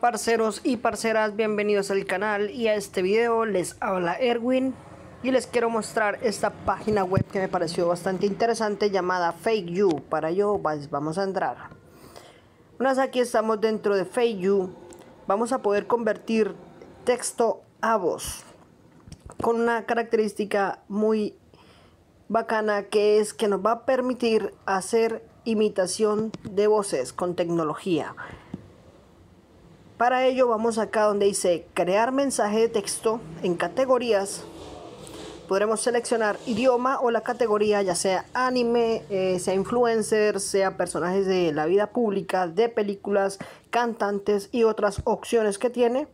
Parceros y parceras, bienvenidos al canal y a este video les habla Erwin y les quiero mostrar esta página web que me pareció bastante interesante llamada Fake You. Para ello vamos a entrar. Una vez aquí estamos dentro de Fake You, vamos a poder convertir texto a voz con una característica muy bacana que es que nos va a permitir hacer imitación de voces con tecnología. Para ello vamos acá donde dice crear mensaje de texto en categorías. Podremos seleccionar idioma o la categoría, ya sea anime, eh, sea influencer, sea personajes de la vida pública, de películas, cantantes y otras opciones que tiene.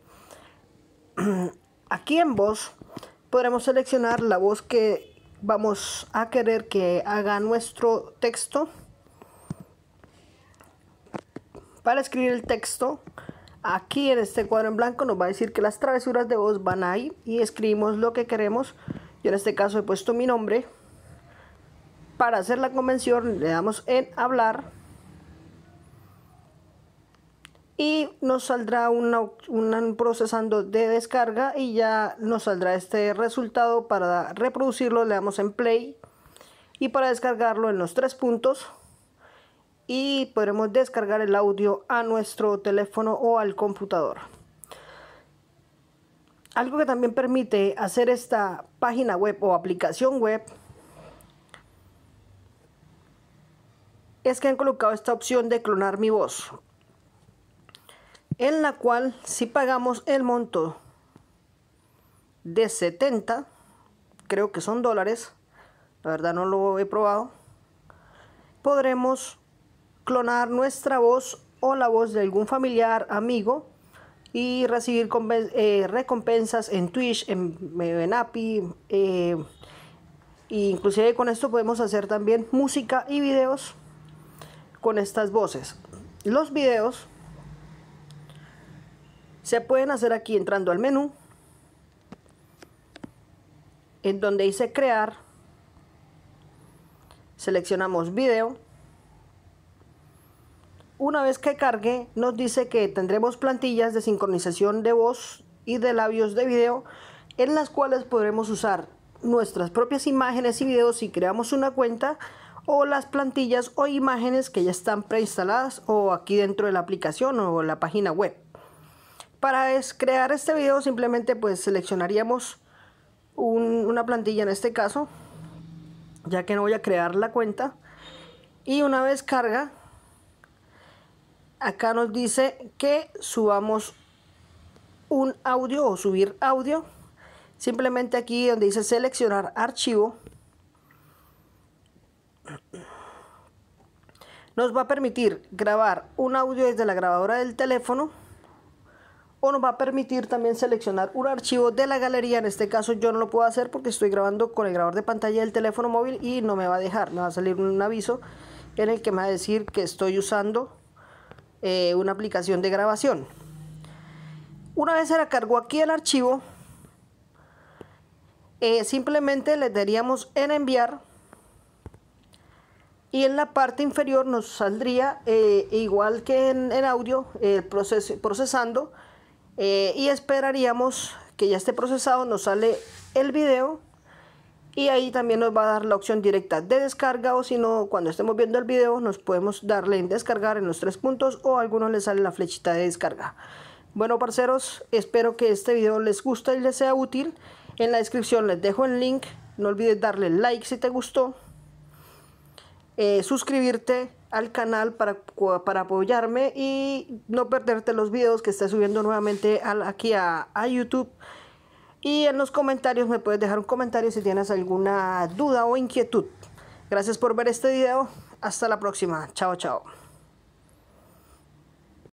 Aquí en voz podremos seleccionar la voz que vamos a querer que haga nuestro texto. Para escribir el texto Aquí en este cuadro en blanco nos va a decir que las travesuras de voz van ahí y escribimos lo que queremos. Yo en este caso he puesto mi nombre. Para hacer la convención le damos en hablar y nos saldrá un procesando de descarga y ya nos saldrá este resultado para reproducirlo le damos en play y para descargarlo en los tres puntos y podremos descargar el audio a nuestro teléfono o al computador. Algo que también permite hacer esta página web o aplicación web es que han colocado esta opción de clonar mi voz, en la cual si pagamos el monto de 70, creo que son dólares, la verdad no lo he probado, podremos clonar nuestra voz o la voz de algún familiar, amigo y recibir eh, recompensas en Twitch, en, en API. Eh, e inclusive con esto podemos hacer también música y videos con estas voces. Los videos se pueden hacer aquí entrando al menú, en donde dice crear, seleccionamos video una vez que cargue, nos dice que tendremos plantillas de sincronización de voz y de labios de video en las cuales podremos usar nuestras propias imágenes y videos si creamos una cuenta o las plantillas o imágenes que ya están preinstaladas o aquí dentro de la aplicación o la página web. Para crear este video simplemente pues seleccionaríamos una plantilla en este caso, ya que no voy a crear la cuenta. Y una vez carga, acá nos dice que subamos un audio o subir audio. Simplemente aquí donde dice seleccionar archivo, nos va a permitir grabar un audio desde la grabadora del teléfono o nos va a permitir también seleccionar un archivo de la galería. En este caso yo no lo puedo hacer porque estoy grabando con el grabador de pantalla del teléfono móvil y no me va a dejar. Me va a salir un aviso en el que me va a decir que estoy usando eh, una aplicación de grabación. Una vez se la cargó aquí el archivo, eh, simplemente le daríamos en enviar y en la parte inferior nos saldría eh, igual que en, el audio eh, procesando y esperaríamos que ya esté procesado nos sale el video y ahí también nos va a dar la opción directa de descarga o si no cuando estemos viendo el video nos podemos darle en descargar en los tres puntos o a algunos les sale la flechita de descarga bueno parceros espero que este video les guste y les sea útil en la descripción les dejo el link no olvides darle like si te gustó eh, suscribirte al canal para, apoyarme y no perderte los videos que esté subiendo nuevamente aquí a, a YouTube y en los comentarios me puedes dejar un comentario si tienes alguna duda o inquietud. Gracias por ver este video. Hasta la próxima. Chao, chao.